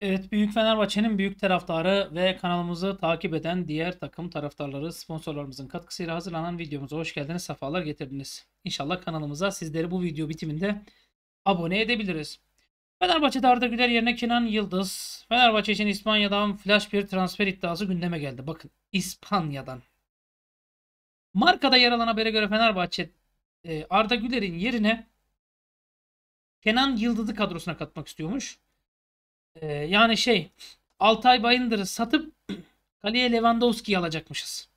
Evet Büyük Fenerbahçe'nin büyük taraftarı ve kanalımızı takip eden diğer takım taraftarları sponsorlarımızın katkısıyla hazırlanan videomuza hoş geldiniz, sefalar getirdiniz. İnşallah kanalımıza sizleri bu video bitiminde abone edebiliriz. Fenerbahçe'de Arda Güler yerine Kenan Yıldız. Fenerbahçe için İspanya'dan flash bir transfer iddiası gündeme geldi. Bakın İspanya'dan. Markada yer alan habere göre Fenerbahçe e, Arda Güler'in yerine Kenan Yıldız'ı kadrosuna katmak istiyormuş. Ee, yani şey Altay Bayındır'ı satıp kaleye Lewandowski'yi alacakmışız.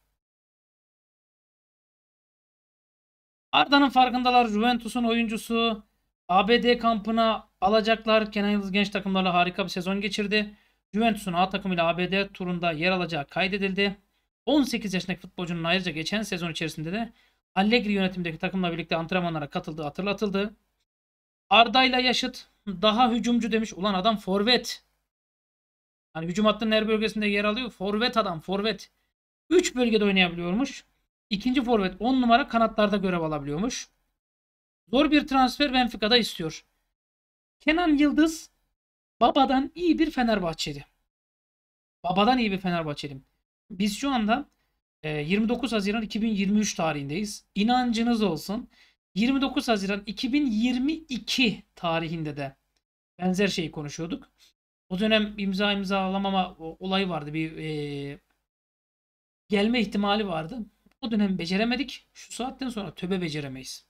Arda'nın farkındalar Juventus'un oyuncusu ABD kampına alacaklar. Kenan Yıldız genç takımlarla harika bir sezon geçirdi. Juventus'un A takımıyla ABD turunda yer alacağı kaydedildi. 18 yaşındaki futbolcunun ayrıca geçen sezon içerisinde de Allegri yönetimdeki takımla birlikte antrenmanlara katıldığı hatırlatıldı. Arda ile yaşıt daha hücumcu demiş. Ulan adam forvet. Hani hücum hattının her bölgesinde yer alıyor. Forvet adam forvet. 3 bölgede oynayabiliyormuş. İkinci forvet 10 numara kanatlarda görev alabiliyormuş. Zor bir transfer Benfica'da istiyor. Kenan Yıldız babadan iyi bir Fenerbahçeli. Babadan iyi bir Fenerbahçeli. Biz şu anda 29 e, Haziran 2023 tarihindeyiz. İnancınız olsun. 29 Haziran 2022 tarihinde de benzer şeyi konuşuyorduk. O dönem imza imzalamama olayı vardı. Bir e, gelme ihtimali vardı. O dönem beceremedik. Şu saatten sonra töbe beceremeyiz.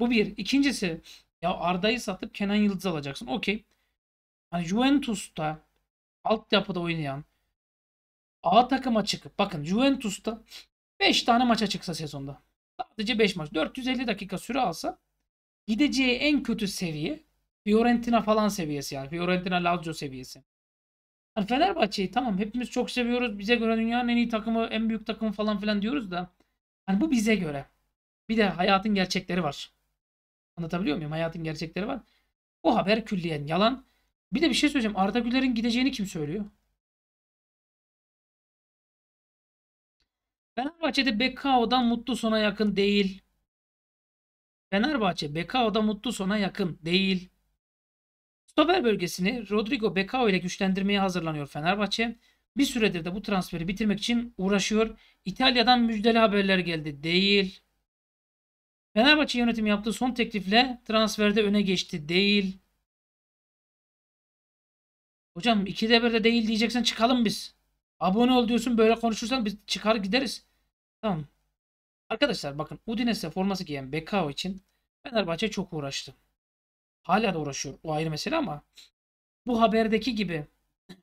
Bu bir. İkincisi ya Arda'yı satıp Kenan Yıldız alacaksın. Okey. Hani Juventus'ta altyapıda oynayan A takıma çıkıp bakın Juventus'ta 5 tane maça çıksa sezonda Sadece 5 maç. 450 dakika süre alsa gideceği en kötü seviye Fiorentina falan seviyesi yani. Fiorentina Lazio seviyesi. Yani Fenerbahçe'yi tamam hepimiz çok seviyoruz. Bize göre dünyanın en iyi takımı, en büyük takımı falan filan diyoruz da. Yani bu bize göre. Bir de hayatın gerçekleri var. Anlatabiliyor muyum? Hayatın gerçekleri var. Bu haber külliyen yalan. Bir de bir şey söyleyeceğim. Arda Güler'in gideceğini kim söylüyor? Fenerbahçe'de Bekao'dan mutlu sona yakın değil. Fenerbahçe Bekao'da mutlu sona yakın değil. Stoper bölgesini Rodrigo Bekao ile güçlendirmeye hazırlanıyor Fenerbahçe. Bir süredir de bu transferi bitirmek için uğraşıyor. İtalya'dan müjdeli haberler geldi. Değil. Fenerbahçe yönetimi yaptığı son teklifle transferde öne geçti. Değil. Hocam ikide bir de değil diyeceksen çıkalım biz. Abone ol diyorsun böyle konuşursan biz çıkar gideriz. Tamam. Arkadaşlar bakın Udinese forması giyen Bekao için Fenerbahçe çok uğraştı. Hala da uğraşıyor. O ayrı mesele ama bu haberdeki gibi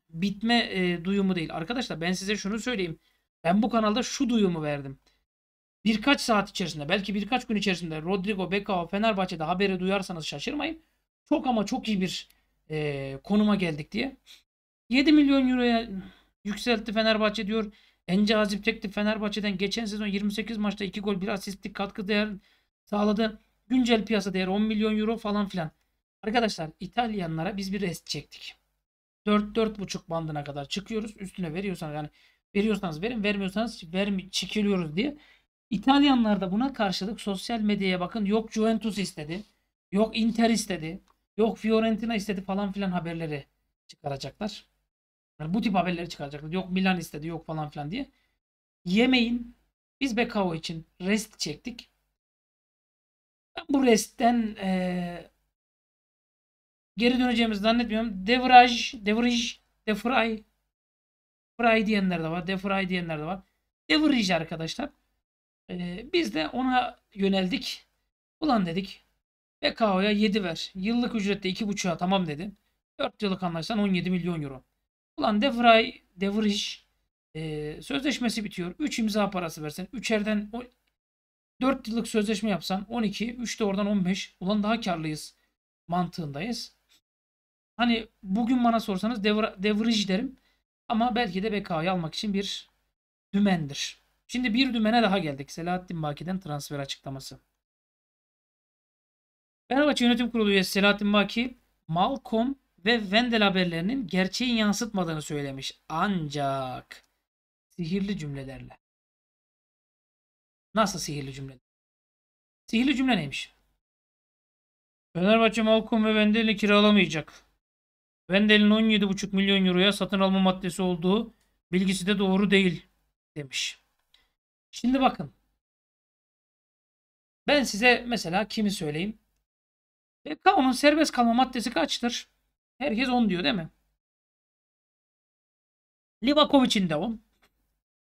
bitme e, duyumu değil. Arkadaşlar ben size şunu söyleyeyim. Ben bu kanalda şu duyumu verdim. Birkaç saat içerisinde belki birkaç gün içerisinde Rodrigo Becao Fenerbahçe'de haberi duyarsanız şaşırmayın. Çok ama çok iyi bir e, konuma geldik diye. 7 milyon euroya yükseltti Fenerbahçe diyor. Ence Azip çekti Fenerbahçe'den geçen sezon 28 maçta 2 gol 1 asistlik katkı değer sağladı. Güncel piyasa değeri 10 milyon euro falan filan. Arkadaşlar İtalyanlara biz bir rest çektik. 4-4.5 bandına kadar çıkıyoruz. Üstüne veriyorsanız yani veriyorsanız verin vermiyorsanız vermi çekiliyoruz diye. İtalyanlar da buna karşılık sosyal medyaya bakın yok Juventus istedi. Yok Inter istedi. Yok Fiorentina istedi falan filan haberleri çıkaracaklar. Yani bu tip haberleri çıkaracaklar. Yok Milan istedi yok falan filan diye. Yemeyin. Biz Bekao için rest çektik. Ben bu restten ee, geri döneceğimizi zannetmiyorum. Devraj, devraj, defray, fray diyenler de var. Defray diyenler de var. Devraj arkadaşlar. E, biz de ona yöneldik. Ulan dedik. Bekao'ya 7 ver. Yıllık ücrette 2.5'a tamam dedi. 4 yıllık anlaşsan 17 milyon euro. Ulan Devray, Devriş e, sözleşmesi bitiyor. 3 imza parası versen. 3'erden 4 yıllık sözleşme yapsan 12, 3 de oradan 15. Ulan daha karlıyız mantığındayız. Hani bugün bana sorsanız Devriş derim. Ama belki de BK'yı almak için bir dümendir. Şimdi bir dümene daha geldik. Selahattin Baki'den transfer açıklaması. Fenerbahçe Yönetim Kurulu üyesi Selahattin Baki, Malcolm ve Wendel haberlerinin gerçeği yansıtmadığını söylemiş. Ancak sihirli cümlelerle. Nasıl sihirli cümle? Sihirli cümle neymiş? Fenerbahçe Malcolm ve Wendel'i kiralamayacak. Wendel'in 17,5 milyon euroya satın alma maddesi olduğu bilgisi de doğru değil demiş. Şimdi bakın. Ben size mesela kimi söyleyeyim? E, serbest kalma maddesi kaçtır? Herkes 10 diyor değil mi? Livakovic'in de 10.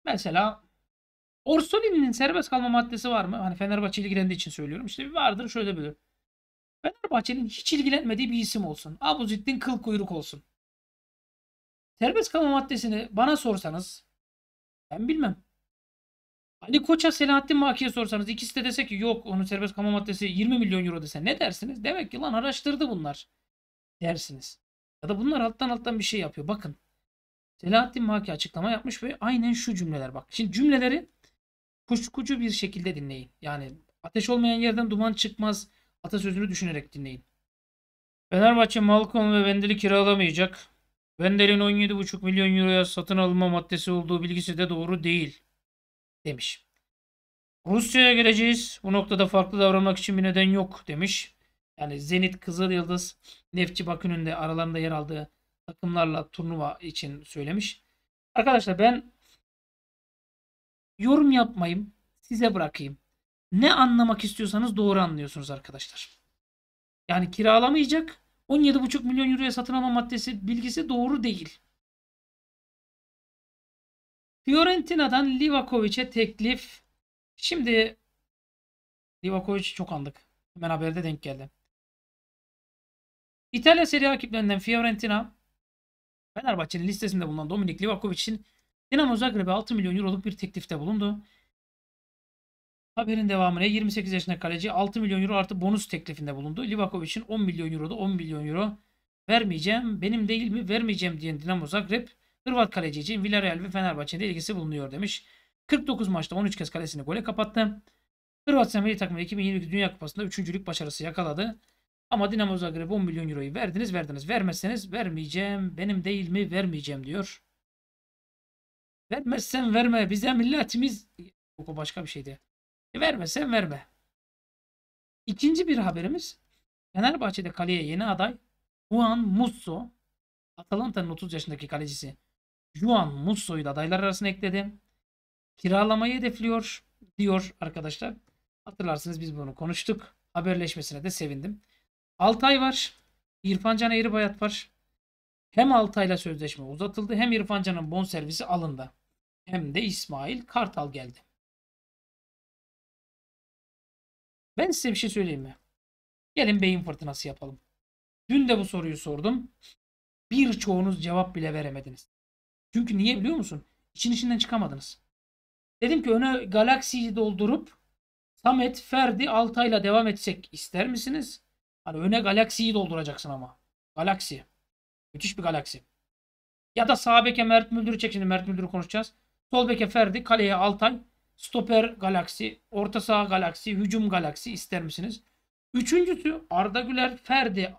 Mesela Orsolini'nin serbest kalma maddesi var mı? Hani Fenerbahçe ilgilendiği için söylüyorum. İşte bir vardır şöyle bir. Fenerbahçe'nin hiç ilgilenmediği bir isim olsun. Abuzettin kıl kuyruk olsun. Serbest kalma maddesini bana sorsanız ben bilmem. Ali Koç'a Selahattin Maki'ye sorsanız ikisi de dese ki yok onun serbest kalma maddesi 20 milyon euro dese ne dersiniz? Demek ki lan araştırdı bunlar dersiniz. Ya da bunlar alttan alttan bir şey yapıyor. Bakın. Selahattin Maki açıklama yapmış ve aynen şu cümleler bak. Şimdi cümleleri kuşkucu bir şekilde dinleyin. Yani ateş olmayan yerden duman çıkmaz atasözünü düşünerek dinleyin. Fenerbahçe Malcolm ve Vendel'i kiralamayacak. Vendel'in 17,5 milyon euroya satın alma maddesi olduğu bilgisi de doğru değil demiş. Rusya'ya geleceğiz. Bu noktada farklı davranmak için bir neden yok demiş. Yani Zenit, Kızıl Yıldız, Nefçi Bakü'nün de aralarında yer aldığı takımlarla turnuva için söylemiş. Arkadaşlar ben yorum yapmayayım. Size bırakayım. Ne anlamak istiyorsanız doğru anlıyorsunuz arkadaşlar. Yani kiralamayacak 17,5 milyon euroya satın alma maddesi bilgisi doğru değil. Fiorentina'dan Livakovic'e teklif. Şimdi Livakovic'i çok andık. Hemen haberde denk geldi. İtalya Serie A ekiplerinden Fiorentina, Fenerbahçe'nin listesinde bulunan Dominik Livakovic'in Dinamo Zagreb'e 6 milyon euroluk bir teklifte bulundu. Haberin devamına 28 yaşında kaleci 6 milyon euro artı bonus teklifinde bulundu. Livakovic'in 10 milyon euroda 10 milyon euro vermeyeceğim, benim değil mi vermeyeceğim diyen Dinamo Zagreb, Hırvat kaleci için Villarreal ve Fenerbahçe'de ilgisi bulunuyor demiş. 49 maçta 13 kez kalesini gole kapattı. Hırvatistan milli takımı 2022 Dünya Kupası'nda 3. başarısı yakaladı. Ama Dinamo Zagreb'e 10 milyon euroyu verdiniz verdiniz. Vermezseniz vermeyeceğim. Benim değil mi vermeyeceğim diyor. Vermezsen verme. Bize milletimiz o başka bir şeydi. E vermezsen verme. İkinci bir haberimiz. Fenerbahçe'de kaleye yeni aday Juan Musso. Atalanta'nın 30 yaşındaki kalecisi Juan Musso'yu da adaylar arasına ekledi. Kiralamayı hedefliyor diyor arkadaşlar. Hatırlarsınız biz bunu konuştuk. Haberleşmesine de sevindim. Altay var. İrfan Can Eğribayat var. Hem Altay'la sözleşme uzatıldı hem İrfan Can'ın bonservisi alındı. Hem de İsmail Kartal geldi. Ben size bir şey söyleyeyim mi? Gelin beyin fırtınası yapalım. Dün de bu soruyu sordum. Birçoğunuz cevap bile veremediniz. Çünkü niye biliyor musun? İçin içinden çıkamadınız. Dedim ki öne galaksiyi doldurup Samet, Ferdi, Altay'la devam etsek ister misiniz? Hani öne galaksiyi dolduracaksın ama. Galaksi. Müthiş bir galaksi. Ya da sağ beke Mert Müldür'ü çek şimdi Mert Müldür'ü konuşacağız. Sol beke Ferdi, kaleye Altay, stoper galaksi, orta saha galaksi, hücum galaksi ister misiniz? Üçüncüsü Arda Güler, Ferdi,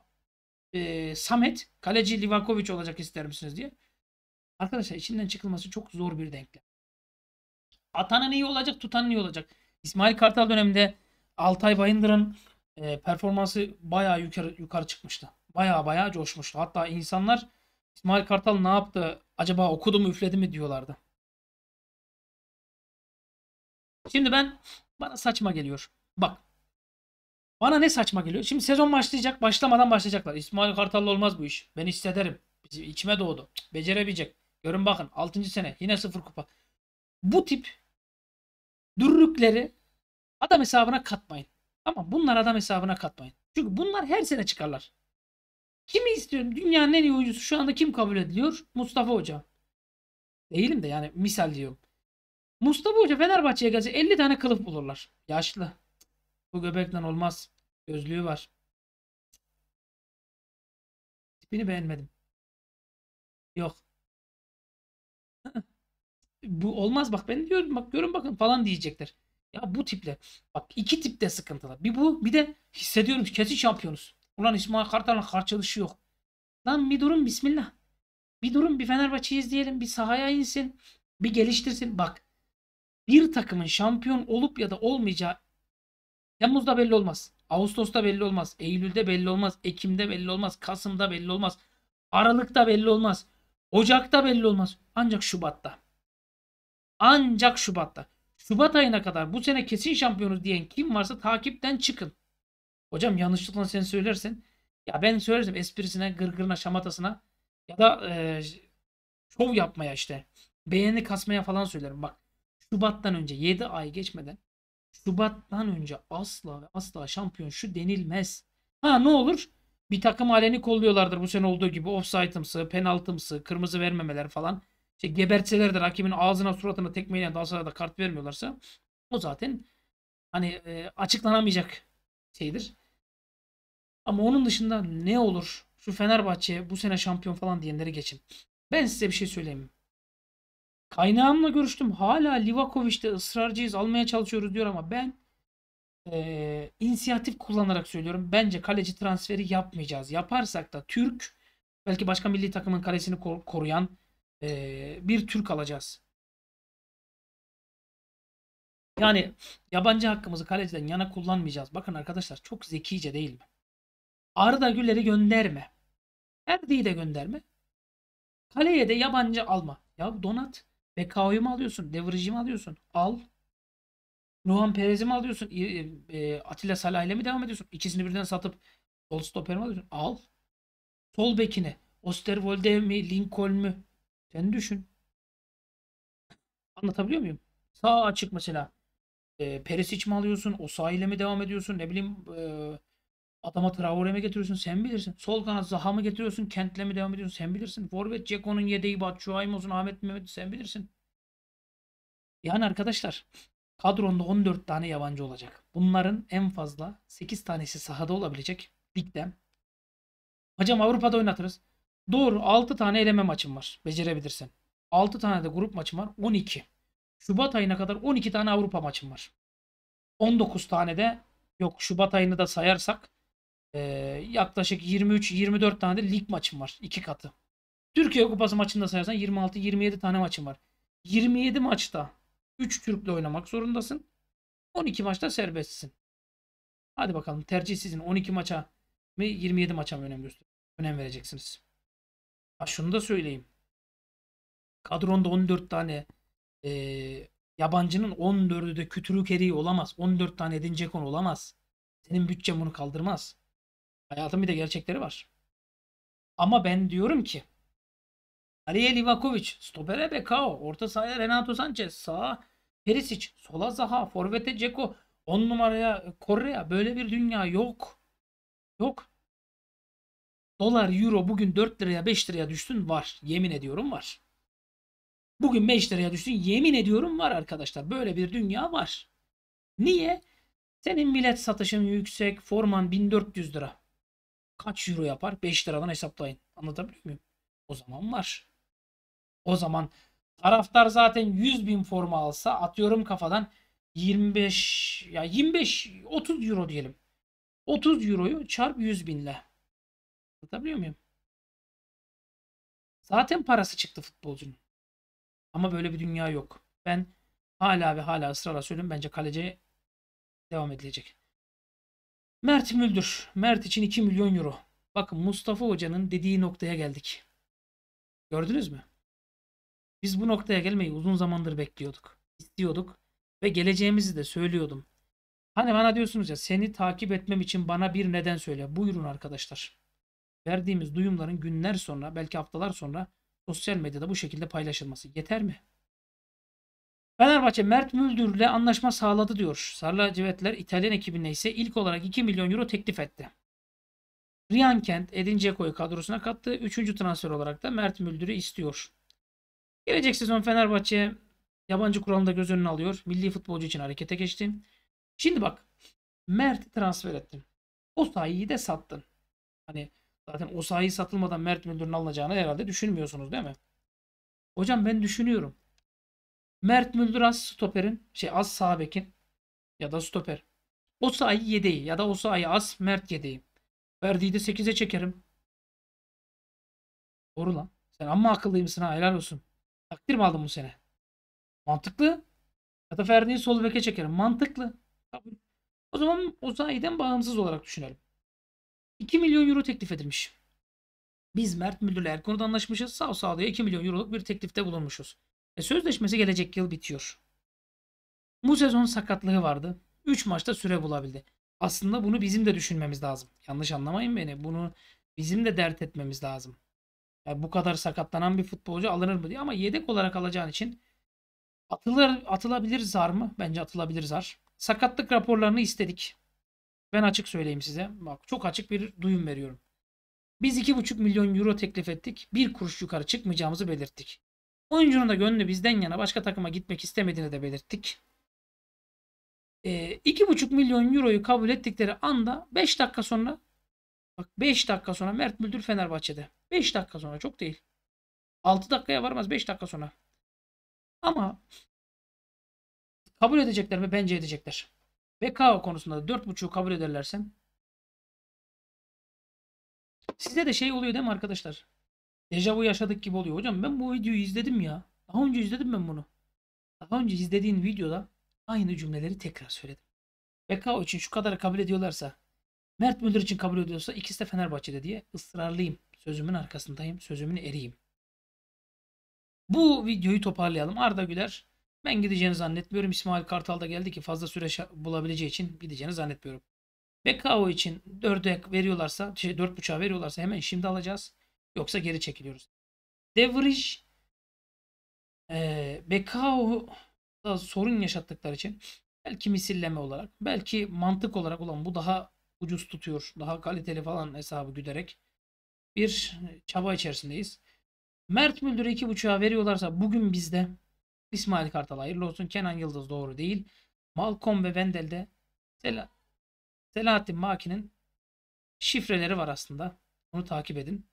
e, Samet, kaleci Livakovic olacak ister misiniz diye. Arkadaşlar içinden çıkılması çok zor bir denklem. Atanın iyi olacak, tutanın iyi olacak. İsmail Kartal döneminde Altay Bayındır'ın e, performansı bayağı yukarı, yukarı çıkmıştı. Bayağı bayağı coşmuştu. Hatta insanlar İsmail Kartal ne yaptı? Acaba okudu mu üfledi mi diyorlardı. Şimdi ben bana saçma geliyor. Bak. Bana ne saçma geliyor? Şimdi sezon başlayacak. Başlamadan başlayacaklar. İsmail Kartal'la olmaz bu iş. Ben hissederim. İçime doğdu. Becerebilecek. Görün bakın 6. sene yine sıfır kupa. Bu tip dürrükleri adam hesabına katmayın. Ama bunlar adam hesabına katmayın. Çünkü bunlar her sene çıkarlar. Kimi istiyorum? Dünyanın en iyi oyuncusu şu anda kim kabul ediliyor? Mustafa Hoca. Değilim de yani misal diyorum. Mustafa Hoca Fenerbahçe'ye gelse 50 tane kılıf bulurlar. Yaşlı. Bu göbekten olmaz. Gözlüğü var. Tipini beğenmedim. Yok. Bu olmaz bak ben diyorum bak görün bakın falan diyecekler. Ya bu tiple. Bak iki tipte sıkıntılı. Bir bu bir de hissediyorum kesin şampiyonuz. Ulan İsmail Kartal'ın karşılışı yok. Lan bir durun bismillah. Bir durun bir Fenerbahçe'yi izleyelim. Bir sahaya insin. Bir geliştirsin. Bak bir takımın şampiyon olup ya da olmayacağı Temmuz'da belli olmaz. Ağustos'ta belli olmaz. Eylül'de belli olmaz. Ekim'de belli olmaz. Kasım'da belli olmaz. Aralık'ta belli olmaz. Ocak'ta belli olmaz. Ancak Şubat'ta. Ancak Şubat'ta. Şubat ayına kadar bu sene kesin şampiyonuz diyen kim varsa takipten çıkın. Hocam yanlışlıkla sen söylersin. Ya ben söylersem esprisine, gırgırına, şamatasına ya da e, şov yapmaya işte beğeni kasmaya falan söylerim. Bak Şubat'tan önce 7 ay geçmeden Şubat'tan önce asla ve asla şampiyon şu denilmez. Ha ne olur? Bir takım aleni kolluyorlardır bu sene olduğu gibi. Offside'ımsı, penaltımsı, kırmızı vermemeler falan. İşte gebertseler de rakibin ağzına suratına tekmeyle sonra da kart vermiyorlarsa o zaten hani e, açıklanamayacak şeydir. Ama onun dışında ne olur? Şu Fenerbahçe bu sene şampiyon falan diyenleri geçin. Ben size bir şey söyleyeyim. Kaynağımla görüştüm. Hala Livakovic'te ısrarcıyız almaya çalışıyoruz diyor ama ben e, inisiyatif kullanarak söylüyorum. Bence kaleci transferi yapmayacağız. Yaparsak da Türk belki başka milli takımın kalesini koruyan e, bir Türk alacağız. Yani yabancı hakkımızı kaleciden yana kullanmayacağız. Bakın arkadaşlar çok zekice değil mi? Arda Güler'i gönderme. Erdi'yi de gönderme. Kaleye de yabancı alma. Ya donat. Bekao'yu mu alıyorsun? Devrici mi alıyorsun? Al. Luan Perez'i mi alıyorsun? E, e, Atilla Salah ile mi devam ediyorsun? İkisini birden satıp sol stoper mi alıyorsun? Al. Sol bekini. Osterwolde mi? Lincoln mü? Sen düşün. Anlatabiliyor muyum? Sağ açık mesela. E, Perisic mi alıyorsun? O sahile mi devam ediyorsun? Ne bileyim e, adama Traore mi getiriyorsun? Sen bilirsin. Sol kanat Zaha mı getiriyorsun? Kent'le mi devam ediyorsun? Sen bilirsin. Forvet Ceko'nun yedeği Batshuayi mi olsun? Ahmet Mehmet sen bilirsin. Yani arkadaşlar kadronda 14 tane yabancı olacak. Bunların en fazla 8 tanesi sahada olabilecek ligden. Hocam Avrupa'da oynatırız. Doğru 6 tane eleme maçım var. Becerebilirsin. 6 tane de grup maçım var. 12. Şubat ayına kadar 12 tane Avrupa maçım var. 19 tane de yok Şubat ayını da sayarsak e, yaklaşık 23-24 tane de lig maçım var. 2 katı. Türkiye Kupası maçını da sayarsan 26-27 tane maçım var. 27 maçta 3 Türk'le oynamak zorundasın. 12 maçta serbestsin. Hadi bakalım tercih sizin. 12 maça mı 27 maça mı önem Önem vereceksiniz. Ha şunu da söyleyeyim. Kadronda 14 tane e, yabancının 14'ü de kütürük eriği olamaz. 14 tane Edin Dzekon olamaz. Senin bütçen bunu kaldırmaz. Hayatın bir de gerçekleri var. Ama ben diyorum ki Aliye Livakovic, stopere Bekao, orta sahaya Renato Sanchez, sağa Perisic, sola Zaha, forvete Ceko, 10 numaraya Korea. Böyle bir dünya yok. Yok. Dolar, euro bugün 4 liraya 5 liraya düştün var. Yemin ediyorum var. Bugün 5 liraya düştün, yemin ediyorum var arkadaşlar. Böyle bir dünya var. Niye? Senin bilet satışın yüksek. Forman 1400 lira. Kaç euro yapar? 5 liradan hesaplayın. Anlatabiliyor muyum? O zaman var. O zaman taraftar zaten 100 bin forma alsa atıyorum kafadan 25 ya 25 30 euro diyelim. 30 euroyu çarp 100 binle. Anlatabiliyor muyum? Zaten parası çıktı futbolcunun. Ama böyle bir dünya yok. Ben hala ve hala ısrarla söylüyorum. Bence kaleciye devam edilecek. Mert Müldür. Mert için 2 milyon euro. Bakın Mustafa Hoca'nın dediği noktaya geldik. Gördünüz mü? Biz bu noktaya gelmeyi uzun zamandır bekliyorduk. istiyorduk Ve geleceğimizi de söylüyordum. Hani bana diyorsunuz ya seni takip etmem için bana bir neden söyle. Buyurun arkadaşlar verdiğimiz duyumların günler sonra belki haftalar sonra sosyal medyada bu şekilde paylaşılması yeter mi? Fenerbahçe Mert Müldür'le anlaşma sağladı diyor. Sarla Civetler İtalyan ekibine ise ilk olarak 2 milyon euro teklif etti. Rian Kent Edin Dzeko'yu kadrosuna kattı. Üçüncü transfer olarak da Mert Müldür'ü istiyor. Gelecek sezon Fenerbahçe yabancı kuralını da göz önüne alıyor. Milli futbolcu için harekete geçti. Şimdi bak Mert transfer ettim. O sayıyı de sattın. Hani Zaten o sahi satılmadan Mert Müldür'ün alınacağını herhalde düşünmüyorsunuz değil mi? Hocam ben düşünüyorum. Mert Müldür az stoperin, şey az sağ bekin ya da stoper. O sayı yedeği ya da o sayı az Mert yedeği. Verdiği de 8'e çekerim. Doğru lan. Sen amma akıllıymışsın ha helal olsun. Takdir mi aldın bu sene? Mantıklı. Ya da Ferdi'yi sol beke çekerim. Mantıklı. O zaman o sahi'den bağımsız olarak düşünelim. 2 milyon euro teklif edilmiş. Biz Mert Müldür'le konuda anlaşmışız. Sağ sağ diye 2 milyon euroluk bir teklifte bulunmuşuz. E, sözleşmesi gelecek yıl bitiyor. Bu sezon sakatlığı vardı. 3 maçta süre bulabildi. Aslında bunu bizim de düşünmemiz lazım. Yanlış anlamayın beni. Bunu bizim de dert etmemiz lazım. Yani bu kadar sakatlanan bir futbolcu alınır mı diye ama yedek olarak alacağın için atılır atılabilir zar mı? Bence atılabilir zar. Sakatlık raporlarını istedik. Ben açık söyleyeyim size. Bak çok açık bir duyum veriyorum. Biz 2,5 milyon euro teklif ettik. Bir kuruş yukarı çıkmayacağımızı belirttik. Oyuncunun da gönlü bizden yana başka takıma gitmek istemediğini de belirttik. E, ee, 2,5 milyon euroyu kabul ettikleri anda 5 dakika sonra bak 5 dakika sonra Mert Müldür Fenerbahçe'de. 5 dakika sonra çok değil. 6 dakikaya varmaz 5 dakika sonra. Ama kabul edecekler mi? Bence edecekler. Ve KO konusunda da 4.5'u kabul ederlerse Size de şey oluyor değil mi arkadaşlar? Dejavu yaşadık gibi oluyor. Hocam ben bu videoyu izledim ya. Daha önce izledim ben bunu. Daha önce izlediğin videoda aynı cümleleri tekrar söyledim. Bekao için şu kadarı kabul ediyorlarsa, Mert Müldür için kabul ediyorsa ikisi de Fenerbahçe'de diye ısrarlıyım. Sözümün arkasındayım, sözümün eriyim. Bu videoyu toparlayalım. Arda Güler ben gideceğini zannetmiyorum. İsmail Kartal da geldi ki fazla süre bulabileceği için gideceğini zannetmiyorum. Bekao için 4'e veriyorlarsa, şey 4.5'a veriyorlarsa hemen şimdi alacağız. Yoksa geri çekiliyoruz. Devrij e, Bekao'da sorun yaşattıkları için belki misilleme olarak, belki mantık olarak olan bu daha ucuz tutuyor, daha kaliteli falan hesabı güderek bir çaba içerisindeyiz. Mert Müldür'e 2.5'a veriyorlarsa bugün bizde İsmail Kartal hayırlı olsun. Kenan Yıldız doğru değil. Malcolm ve Wendel de Sel Selahattin Maki'nin şifreleri var aslında. Onu takip edin.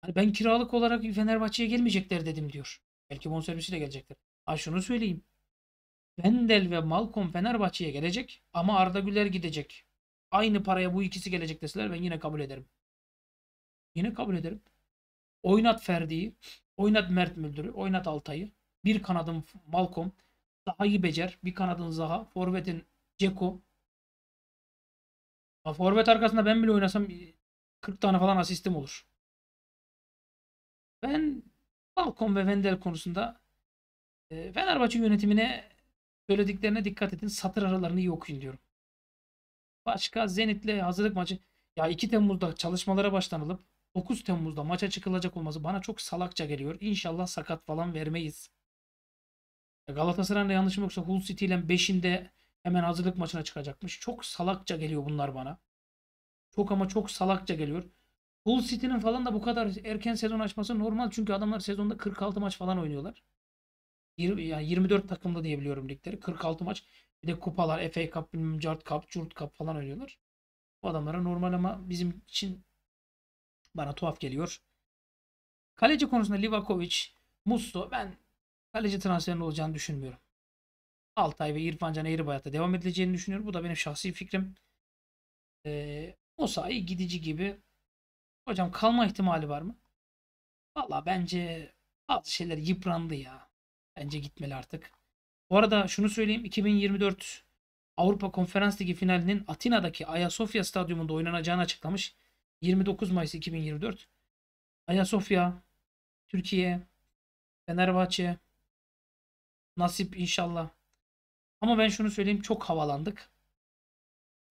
Hani ben kiralık olarak Fenerbahçe'ye gelmeyecekler dedim diyor. Belki bonservisiyle gelecekler. Ha şunu söyleyeyim. Wendel ve Malcolm Fenerbahçe'ye gelecek ama Arda Güler gidecek. Aynı paraya bu ikisi gelecek deseler ben yine kabul ederim. Yine kabul ederim. Oynat Ferdi'yi, oynat Mert Müldür'ü, oynat Altay'ı bir kanadın Malcolm, Zaha'yı becer, bir kanadın Zaha, forvetin Ceko. Forvet arkasında ben bile oynasam 40 tane falan asistim olur. Ben Malcolm ve Wendel konusunda e, Fenerbahçe yönetimine söylediklerine dikkat edin. Satır aralarını iyi okuyun diyorum. Başka Zenit'le hazırlık maçı. Ya 2 Temmuz'da çalışmalara başlanılıp 9 Temmuz'da maça çıkılacak olması bana çok salakça geliyor. İnşallah sakat falan vermeyiz. Galatasaray'la yanlışım yoksa Hull City ile 5'inde hemen hazırlık maçına çıkacakmış. Çok salakça geliyor bunlar bana. Çok ama çok salakça geliyor. Hull City'nin falan da bu kadar erken sezon açması normal. Çünkü adamlar sezonda 46 maç falan oynuyorlar. 20, yani 24 takımda diyebiliyorum ligleri. 46 maç. Bir de kupalar, FA Cup, bilmem Cart Cup, Curt Cup falan oynuyorlar. Bu adamlara normal ama bizim için bana tuhaf geliyor. Kaleci konusunda Livakovic, Musto ben Kaleci transferinin olacağını düşünmüyorum. Altay ve İrfan Can Eğribayat'ta devam edileceğini düşünüyorum. Bu da benim şahsi fikrim. O ee, Osayi gidici gibi. Hocam kalma ihtimali var mı? Valla bence bazı şeyler yıprandı ya. Bence gitmeli artık. Bu arada şunu söyleyeyim. 2024 Avrupa Konferans Ligi finalinin Atina'daki Ayasofya Stadyumunda oynanacağını açıklamış. 29 Mayıs 2024. Ayasofya, Türkiye, Fenerbahçe, Nasip inşallah. Ama ben şunu söyleyeyim çok havalandık.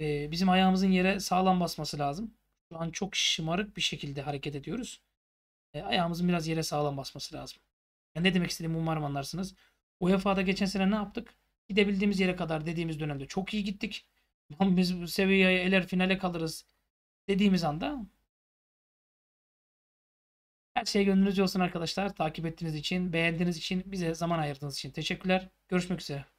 Ee, bizim ayağımızın yere sağlam basması lazım. Şu an çok şımarık bir şekilde hareket ediyoruz. Ee, ayağımızın biraz yere sağlam basması lazım. Yani ne demek istediğimi umarım anlarsınız. UEFA'da geçen sene ne yaptık? Gidebildiğimiz yere kadar dediğimiz dönemde çok iyi gittik. Biz bu seviyeye eler finale kalırız dediğimiz anda her şey gönlünüzce olsun arkadaşlar. Takip ettiğiniz için, beğendiğiniz için, bize zaman ayırdığınız için teşekkürler. Görüşmek üzere.